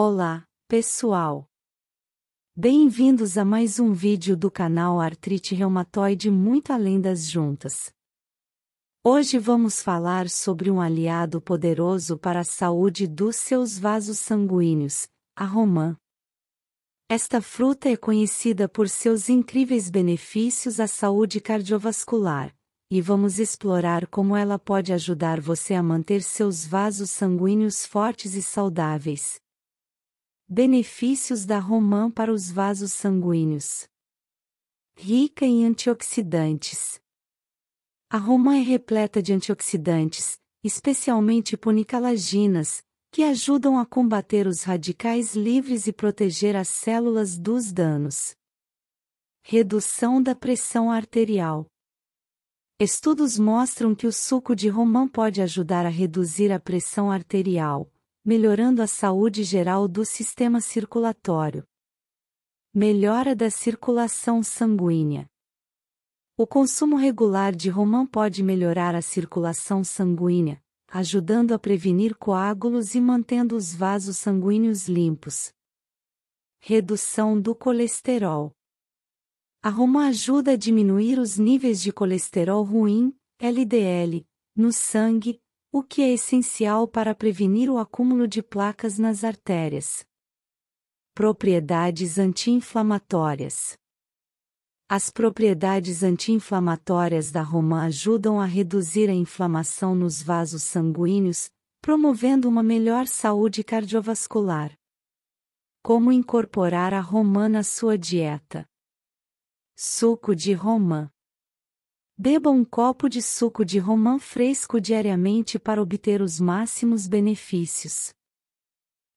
Olá, pessoal! Bem-vindos a mais um vídeo do canal Artrite Reumatoide Muito Além das Juntas. Hoje vamos falar sobre um aliado poderoso para a saúde dos seus vasos sanguíneos, a romã. Esta fruta é conhecida por seus incríveis benefícios à saúde cardiovascular, e vamos explorar como ela pode ajudar você a manter seus vasos sanguíneos fortes e saudáveis. Benefícios da romã para os vasos sanguíneos. Rica em antioxidantes. A romã é repleta de antioxidantes, especialmente punicalaginas, que ajudam a combater os radicais livres e proteger as células dos danos. Redução da pressão arterial. Estudos mostram que o suco de romã pode ajudar a reduzir a pressão arterial, melhorando a saúde geral do sistema circulatório. Melhora da circulação sanguínea. O consumo regular de romã pode melhorar a circulação sanguínea, ajudando a prevenir coágulos e mantendo os vasos sanguíneos limpos. Redução do colesterol. A romã ajuda a diminuir os níveis de colesterol ruim, LDL, no sangue, o que é essencial para prevenir o acúmulo de placas nas artérias? Propriedades anti-inflamatórias. As propriedades anti-inflamatórias da romã ajudam a reduzir a inflamação nos vasos sanguíneos, promovendo uma melhor saúde cardiovascular. Como incorporar a romã na sua dieta? Suco de romã. Beba um copo de suco de romã fresco diariamente para obter os máximos benefícios.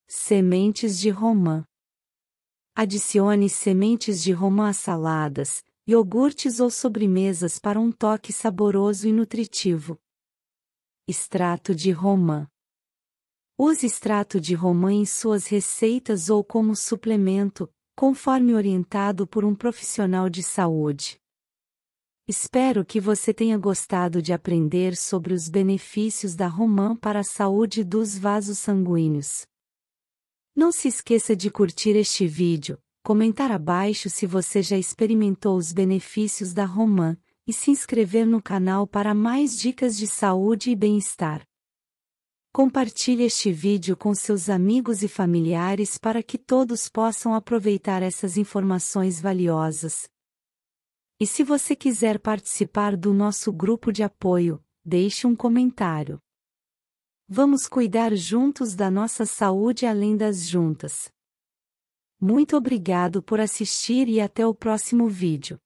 Sementes de romã. Adicione sementes de romã a saladas, iogurtes ou sobremesas para um toque saboroso e nutritivo. Extrato de romã. Use extrato de romã em suas receitas ou como suplemento, conforme orientado por um profissional de saúde. Espero que você tenha gostado de aprender sobre os benefícios da romã para a saúde dos vasos sanguíneos. Não se esqueça de curtir este vídeo, comentar abaixo se você já experimentou os benefícios da romã e se inscrever no canal para mais dicas de saúde e bem-estar. Compartilhe este vídeo com seus amigos e familiares para que todos possam aproveitar essas informações valiosas e se você quiser participar do nosso grupo de apoio, deixe um comentário. Vamos cuidar juntos da nossa saúde além das juntas. Muito obrigado por assistir e até o próximo vídeo.